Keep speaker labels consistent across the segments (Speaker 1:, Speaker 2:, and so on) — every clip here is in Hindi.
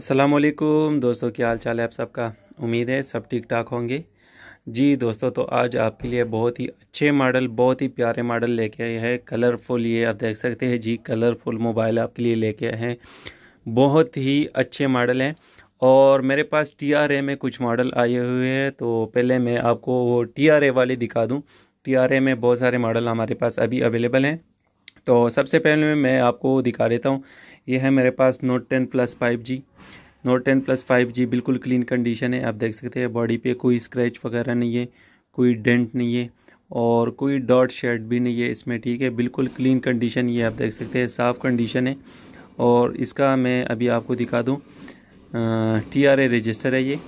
Speaker 1: असलम दोस्तों क्या हाल चाल है आप सबका उम्मीद है सब ठीक ठाक होंगे जी दोस्तों तो आज आपके लिए बहुत ही अच्छे मॉडल बहुत ही प्यारे मॉडल लेके आए हैं कलरफुल ये आप देख सकते हैं जी कलरफुल मोबाइल आपके लिए लेके आए हैं बहुत ही अच्छे मॉडल हैं और मेरे पास टी आर ए में कुछ मॉडल आए हुए हैं तो पहले मैं आपको वो टी आर ए वाले दिखा दूँ टी आर ए में बहुत सारे मॉडल हमारे पास अभी अवेलेबल हैं तो सबसे पहले मैं आपको दिखा देता हूँ ये है मेरे पास note ten plus five G note ten plus five G बिल्कुल क्लीन कंडीशन है आप देख सकते हैं बॉडी पे कोई स्क्रैच वगैरह नहीं है कोई डेंट नहीं है और कोई डॉट शेड भी नहीं है इसमें ठीक है बिल्कुल क्लीन कंडीशन ये आप देख सकते हैं साफ़ कंडीशन है और इसका मैं अभी आपको दिखा दूँ टी आर ए रजिस्टर है ये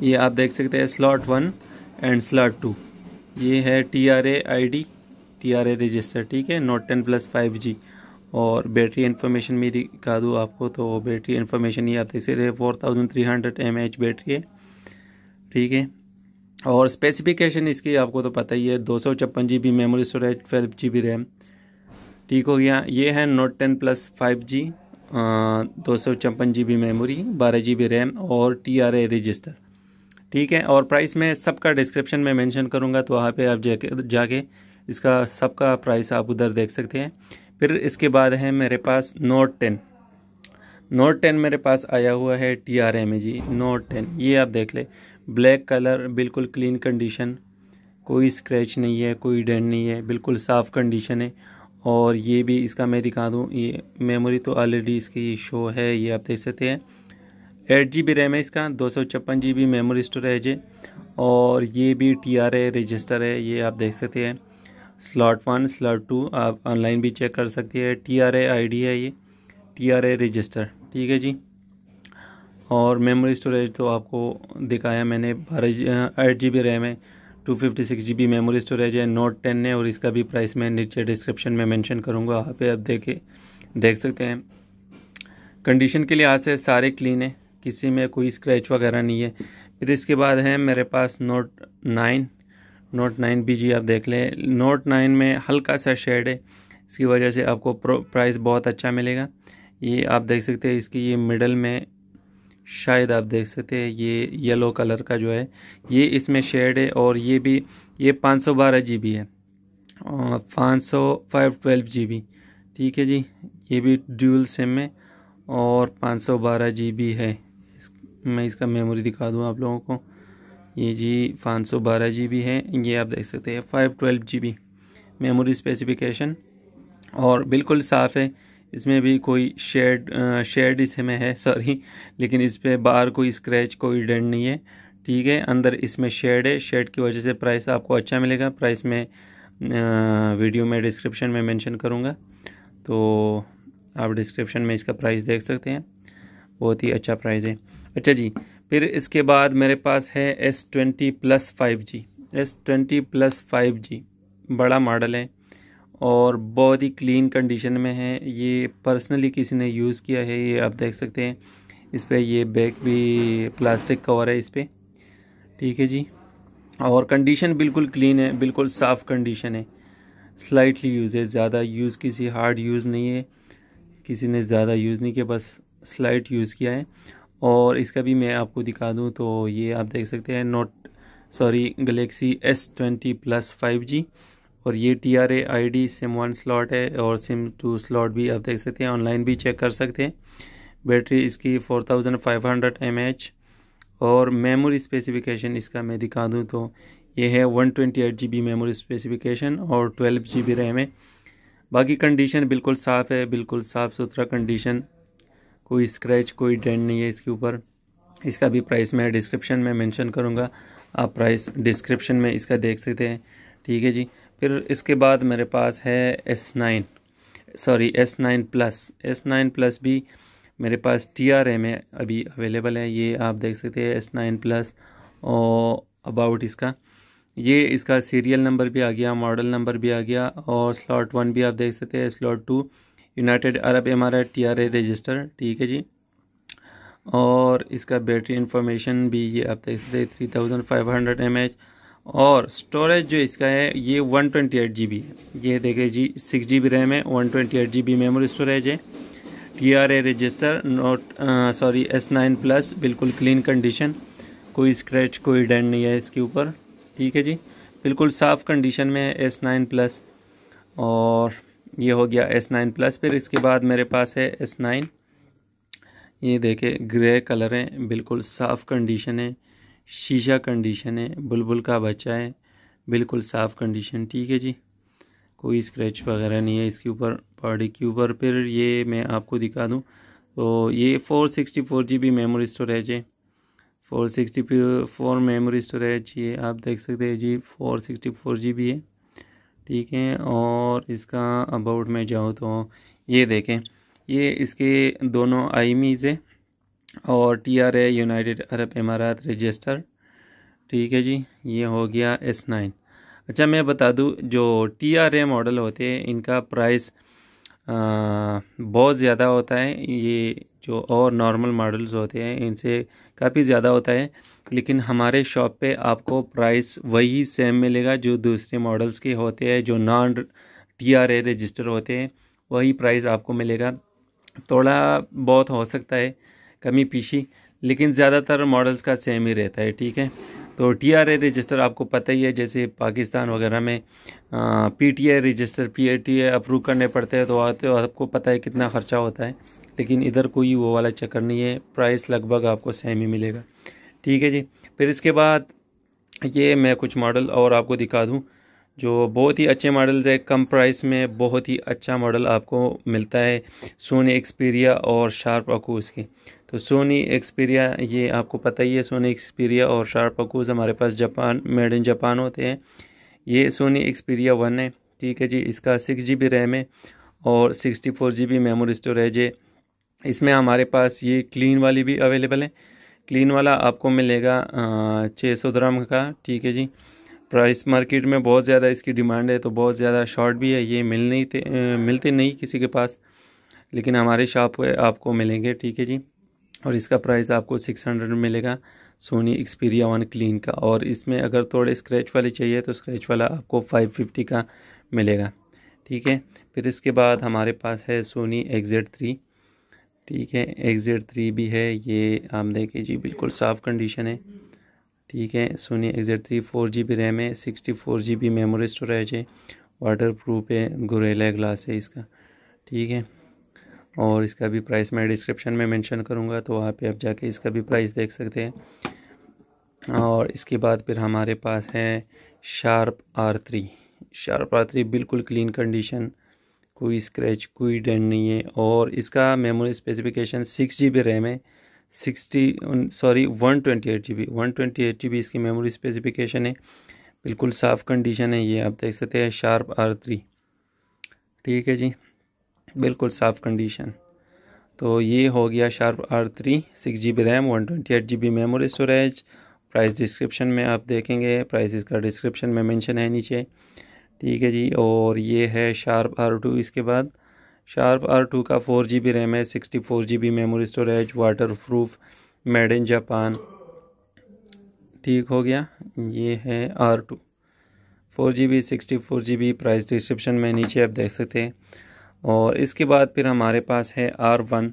Speaker 1: ये आप देख सकते हैं slot one and slot two ये है T R A I D T R A register ठीक है note ten plus five G और बैटरी इन्फॉर्मेशन में दिखा दूँ आपको तो बैटरी इन्फॉर्मेशन ये आती सिर्फ है four thousand three hundred M H battery है ठीक है और स्पेसिफिकेशन इसकी आपको तो पता ही है दो सौ छप्पन G B memory storage twelve G B RAM ठीक हो गया ये है note ten plus five G दो सौ छप्पन जी बी मेमोरी बारह जी बी रैम और टी आर ए रजिस्टर ठीक है और प्राइस में सबका डिस्क्रिप्शन में मेंशन करूँगा तो वहाँ पे आप जाके जाके इसका सबका प्राइस आप उधर देख सकते हैं फिर इसके बाद है मेरे पास नोट टेन नोट टेन मेरे पास आया हुआ है T R M G note ten ये आप देख ले ब्लैक कलर बिल्कुल क्लीन कंडीशन कोई स्क्रैच नहीं है कोई डेंट नहीं है बिल्कुल साफ़ कंडीशन है और ये भी इसका मैं दिखा दूँ ये मेमोरी तो ऑलरेडी इसकी शो है ये आप देख सकते हैं एट जी बी रैम है इसका दो सौ छप्पन जी बी मेमोरी स्टोरेज है और ये भी टी आर ए रजिस्टर है ये आप देख सकते हैं स्लॉट वन स्लॉट टू आप ऑनलाइन भी चेक कर सकती है T R A I D है ये टी आर ए रजिस्टर ठीक है जी और मेमोरी स्टोरेज तो आपको दिखाया मैंने बारह एट जी बी रैम है two fifty six G B memory storage है नोट टेन है और इसका भी प्राइस मैं नीचे डिस्क्रिप्शन में मैंशन करूँगा वहाँ पर आप देखे देख सकते हैं कंडीशन के लिहाज से सारे क्लीन है किसी में कोई स्क्रैच वगैरह नहीं है फिर इसके बाद है मेरे पास note nine note nine B G आप देख लें नोट नाइन में हल्का सा शेड है इसकी वजह से आपको प्राइस बहुत अच्छा मिलेगा ये आप देख सकते हैं इसकी ये मिडल में शायद आप देख सकते हैं ये येलो कलर का जो है ये इसमें शेड है और ये भी ये पाँच सौ बारह जी बी है और पाँच सौ फाइव ट्वेल्व जी बी ठीक है जी ये भी ड्यूल सिम में और पाँच सौ बारह जी बी है इस, मैं इसका मेमोरी दिखा दूँ आप लोगों को ये जी पाँच सौ बारह जी बी है ये आप देख सकते हैं five twelve G B memory specification और बिल्कुल साफ़ है इसमें भी कोई शेड शेड इसमें है सॉरी लेकिन इस पर बाहर कोई स्क्रैच कोई डेंट नहीं है ठीक है अंदर इसमें शेड है शेड की वजह से प्राइस आपको अच्छा मिलेगा प्राइस में वीडियो में डिस्क्रिप्शन में मेंशन करूँगा तो आप डिस्क्रिप्शन में इसका प्राइस देख सकते हैं बहुत ही अच्छा प्राइस है अच्छा जी फिर इसके बाद मेरे पास है S twenty plus five G S twenty plus five G बड़ा मॉडल है और बहुत ही क्लीन कंडीशन में है ये पर्सनली किसी ने यूज़ किया है ये आप देख सकते हैं इस पर ये बैग भी प्लास्टिक कवर है इस पर ठीक है जी और कंडीशन बिल्कुल क्लीन है बिल्कुल साफ़ कंडीशन है स्लाइटली यूज़ है ज़्यादा यूज़ किसी हार्ड यूज़ नहीं है किसी ने ज़्यादा यूज़ नहीं किया बस स्लाइट यूज़ किया है और इसका भी मैं आपको दिखा दूँ तो ये आप देख सकते हैं note sorry Galaxy S twenty plus five G और ये T R A I D SIM one slot है और सिम टू स्लॉट भी आप देख सकते हैं ऑनलाइन भी चेक कर सकते हैं बैटरी इसकी four thousand five hundred M H और मेमोरी स्पेसिफिकेशन इसका मैं दिखा दूँ तो ये है one twenty eight G B memory specification और ट्वेल्व जी बी रैम है बाकी कंडीशन बिल्कुल साफ़ है बिल्कुल साफ़ सुथरा कंडीशन कोई स्क्रैच कोई डेंट नहीं है इसके ऊपर इसका भी प्राइस मैं डिस्क्रिप्शन में मेंशन करूँगा आप प्राइस डिस्क्रिप्शन में इसका देख सकते हैं ठीक है जी फिर इसके बाद मेरे पास है S nine sorry S nine plus S nine plus भी मेरे पास टी आर ए में अभी अवेलेबल है ये आप देख सकते हैं एस नाइन प्लस और अबाउट इसका ये इसका सीरियल नंबर भी आ गया मॉडल नंबर भी आ गया और स्लॉट वन भी आप देख सकते हैं स्लॉट टू यूनाइटेड अरब इमारत टी आर ए रजिस्टर ठीक है जी और इसका बैटरी इन्फॉर्मेशन भी ये आप देख सकते three thousand five hundred M H और स्टोरेज जो इसका है ये one twenty eight G B है ये देखिए जी सिक्स जी बी रैम है one twenty eight G B memory storage है T R A register note sorry S nine plus बिल्कुल क्लीन कंडीशन कोई स्क्रैच कोई डेंट नहीं है इसके ऊपर ठीक है जी बिल्कुल साफ़ कंडीशन में है एस नाइन प्लस और ये हो गया एस नाइन प्लस फिर इसके बाद मेरे पास है एस नाइन ये देखे ग्रे कलर है बिल्कुल साफ़ कंडीशन है शीशा कंडीशन है बुलबुल का बच्चा है बिल्कुल साफ़ कंडीशन ठीक है जी कोई स्क्रैच वगैरह नहीं है इसके ऊपर बॉडी के ऊपर फिर ये मैं आपको दिखा दूँ तो ये four sixty four G B memory storage है four sixty four memory storage ये आप देख सकते हैं जी four sixty four G B है ठीक है और इसका अबाउट में जाऊँ तो ये देखें ये इसके दोनों आईमीज़ है और T R A United Arab इमारात रजिस्टर ठीक है जी ये हो गया एस नाइन अच्छा मैं बता दूँ जो टी आर ए मॉडल होते हैं इनका प्राइस बहुत ज़्यादा होता है ये जो और नॉर्मल मॉडल्स होते हैं इनसे काफ़ी ज़्यादा होता है लेकिन हमारे शॉप पे आपको प्राइस वही सेम मिलेगा जो दूसरे मॉडल्स के होते हैं जो non T R A register होते हैं वही प्राइस आपको मिलेगा थोड़ा बहुत हो सकता है कमी पीछी लेकिन ज़्यादातर मॉडल्स का सेम ही रहता है ठीक है तो टी आर ए रजिस्टर आपको पता ही है जैसे पाकिस्तान वगैरह में P T I register P T I approve करने पड़ते हैं तो आते आपको पता है कितना ख़र्चा होता है लेकिन इधर कोई वो वाला चक्कर नहीं है प्राइस लगभग आपको सेम ही मिलेगा ठीक है जी फिर इसके बाद ये मैं कुछ मॉडल और आपको दिखा दूँ जो बहुत ही अच्छे मॉडल्स है कम प्राइस में बहुत ही अच्छा मॉडल आपको मिलता है सोनी एक्सपीरिया और शार्प अकूस की तो सोनी एक्सपीरिया ये आपको पता ही है सोनी एक्सपीरिया और शार्प अकूस हमारे पास जापान मेड इन जापान होते हैं ये सोनी एक्सपीरिया वन है ठीक है जी इसका सिक्स जी बी रैम है और sixty four G B memory storage है इसमें हमारे पास ये क्लीन वाली भी अवेलेबल है क्लीन वाला आपको मिलेगा छः सौ ग्राम का ठीक है जी प्राइस मार्केट में बहुत ज़्यादा इसकी डिमांड है तो बहुत ज़्यादा शॉर्ट भी है ये मिल नहीं थे मिलते नहीं किसी के पास लेकिन हमारे शॉप पे आपको मिलेंगे ठीक है जी और इसका प्राइस आपको सिक्स हंड्रेड मिलेगा सोनी एक्सपीरिया वन क्लीन का और इसमें अगर थोड़े स्क्रैच वाले चाहिए तो स्क्रैच वाला आपको फाइव फिफ्टी का मिलेगा ठीक है फिर इसके बाद हमारे पास है सोनी एग्जेट थ्री ठीक है एग्ज़िट थ्री भी है ये आप देखें जी बिल्कुल साफ़ कंडीशन है ठीक है Sony XZ three four G B RAM है sixty four G B memory storage है वाटर प्रूफ है गुरेला ग्लास है इसका ठीक है और इसका भी प्राइस मैं डिस्क्रिप्शन में मेंशन करूँगा तो वहाँ पे आप जाके इसका भी प्राइस देख सकते हैं और इसके बाद फिर हमारे पास है Sharp R three Sharp R three बिल्कुल क्लीन कंडीशन कोई स्क्रैच कोई डेंट नहीं है और इसका memory specification six G B RAM है sixty sorry one twenty eight G B one twenty eight G B इसकी मेमोरी स्पेसिफिकेशन है बिल्कुल साफ़ कंडीशन है ये आप देख सकते हैं शार्प आर थ्री ठीक है जी बिल्कुल साफ़ कंडीशन तो ये हो गया Sharp R three six G B RAM one twenty eight G B memory storage price description में आप देखेंगे प्राइस इसका डिस्क्रिप्शन में मेंशन है नीचे ठीक है जी और ये है शार्प आर टू इसके बाद शार्प आर टू का फोर जी बी रैम है sixty four G B memory storage waterproof made in Japan ठीक हो गया ये है R two four G B sixty four G B price description में नीचे आप देख सकते हैं और इसके बाद फिर हमारे पास है आर वन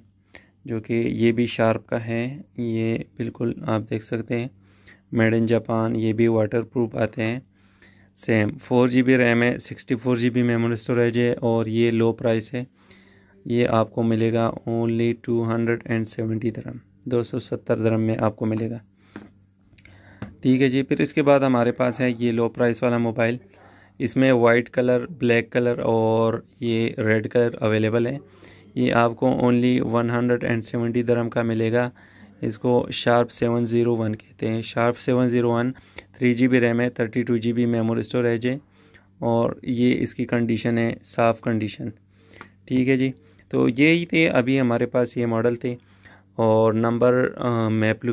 Speaker 1: जो कि ये भी शार्प का है ये बिल्कुल आप देख सकते हैं मेड इन जापान ये भी वाटर प्रूफ आते हैं same four G B RAM है sixty four G B memory storage है और ये लो प्राइस है ये आपको मिलेगा only two hundred and seventy दरम दो सौ सत्तर दरम में आपको मिलेगा ठीक है जी फिर इसके बाद हमारे पास है ये लो प्राइस वाला मोबाइल इसमें वाइट कलर ब्लैक कलर और ये रेड कलर अवेलेबल है ये आपको only one hundred and seventy दरम का मिलेगा इसको शार्प सेवन ज़ीरो वन कहते हैं Sharp seven zero one three G B RAM है thirty two G B memory storage है और ये इसकी कंडीशन है साफ़ कंडीशन ठीक है जी तो यही थे अभी हमारे पास ये मॉडल थे और नंबर मैप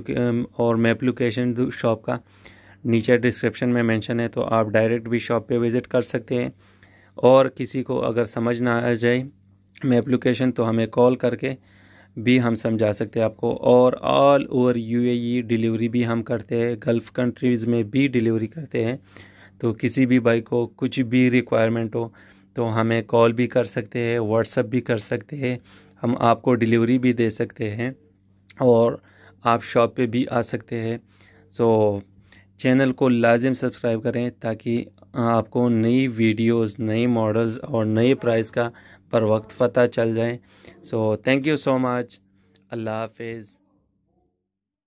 Speaker 1: और मैप लोकेशन शॉप का नीचे डिस्क्रिप्शन में मेंशन है तो आप डायरेक्ट भी शॉप पे विज़िट कर सकते हैं और किसी को अगर समझ ना आ जाए मैप लोकेशन तो हमें कॉल करके भी हम समझा सकते हैं आपको और ऑल ओवर यूएई डिलीवरी भी हम करते हैं गल्फ़ कंट्रीज़ में भी डिलीवरी करते हैं तो किसी भी भाई को कुछ भी रिक्वायरमेंट हो तो हमें कॉल भी कर सकते हैं व्हाट्सअप भी कर सकते हैं हम आपको डिलीवरी भी दे सकते हैं और आप शॉप पे भी आ सकते हैं सो चैनल को लाजिम सब्सक्राइब करें ताकि आपको नई वीडियोस नए मॉडल्स और नए प्राइस का पर वक्त पता चल जाए so thank you so much अल्लाह हाफिज़